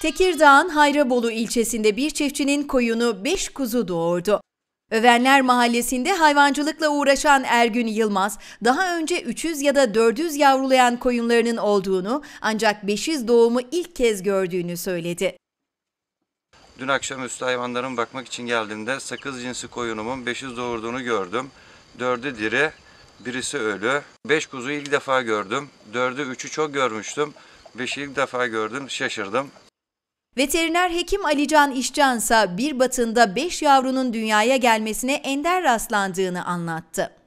Tekirdağ'ın Hayrabolu ilçesinde bir çiftçinin koyunu 5 kuzu doğurdu. Övenler Mahallesi'nde hayvancılıkla uğraşan Ergün Yılmaz, daha önce 300 ya da 400 yavrulayan koyunlarının olduğunu ancak 500 doğumu ilk kez gördüğünü söyledi. Dün akşam üstü hayvanların bakmak için geldiğimde sakız cinsi koyunumun 500 doğurduğunu gördüm. Dördü diri, birisi ölü. 5 kuzu ilk defa gördüm. Dördü, üçü çok görmüştüm. 5'i ilk defa gördüm, şaşırdım. Veteriner hekim Alican İşcan ise bir batında 5 yavrunun dünyaya gelmesine ender rastlandığını anlattı.